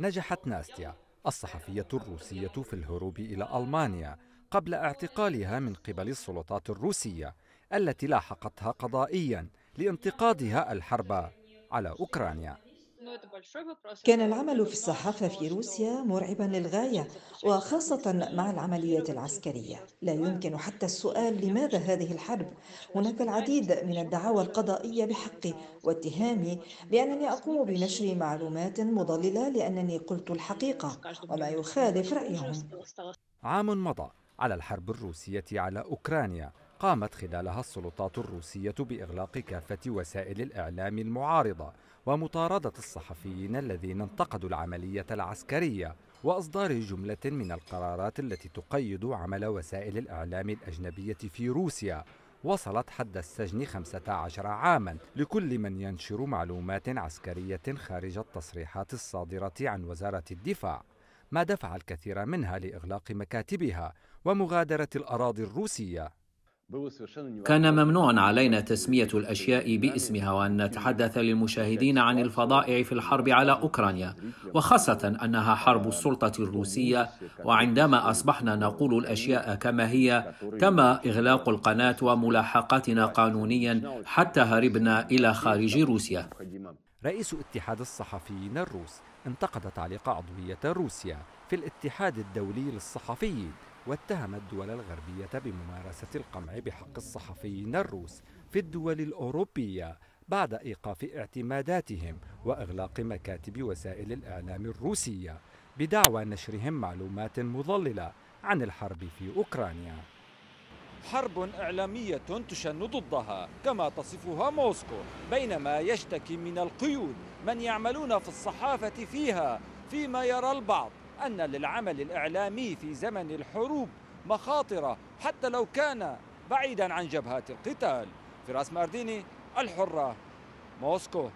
نجحت ناستيا الصحفية الروسية في الهروب إلى ألمانيا قبل اعتقالها من قبل السلطات الروسية التي لاحقتها قضائيا لانتقادها الحرب على أوكرانيا كان العمل في الصحافة في روسيا مرعبا للغاية وخاصة مع العمليات العسكرية لا يمكن حتى السؤال لماذا هذه الحرب هناك العديد من الدعاوى القضائية بحقي واتهامي بأنني أقوم بنشر معلومات مضللة لأنني قلت الحقيقة وما يخالف رأيهم عام مضى على الحرب الروسية على أوكرانيا قامت خلالها السلطات الروسية بإغلاق كافة وسائل الإعلام المعارضة ومطاردة الصحفيين الذين انتقدوا العملية العسكرية وإصدار جملة من القرارات التي تقيد عمل وسائل الإعلام الأجنبية في روسيا وصلت حد السجن 15 عاما لكل من ينشر معلومات عسكرية خارج التصريحات الصادرة عن وزارة الدفاع ما دفع الكثير منها لإغلاق مكاتبها ومغادرة الأراضي الروسية كان ممنوعا علينا تسمية الأشياء باسمها وأن نتحدث للمشاهدين عن الفظائع في الحرب على أوكرانيا وخاصة أنها حرب السلطة الروسية وعندما أصبحنا نقول الأشياء كما هي تم إغلاق القناة وملاحقتنا قانونيا حتى هربنا إلى خارج روسيا رئيس اتحاد الصحفيين الروس انتقد تعليق عضوية روسيا في الاتحاد الدولي للصحفيين واتهم الدول الغربية بممارسة القمع بحق الصحفيين الروس في الدول الأوروبية بعد إيقاف اعتماداتهم وإغلاق مكاتب وسائل الإعلام الروسية بدعوى نشرهم معلومات مضللة عن الحرب في أوكرانيا حرب إعلامية تشن ضدها كما تصفها موسكو بينما يشتكي من القيود من يعملون في الصحافة فيها فيما يرى البعض أن للعمل الإعلامي في زمن الحروب مخاطر حتى لو كان بعيدا عن جبهات القتال فراس مارديني الحرة موسكو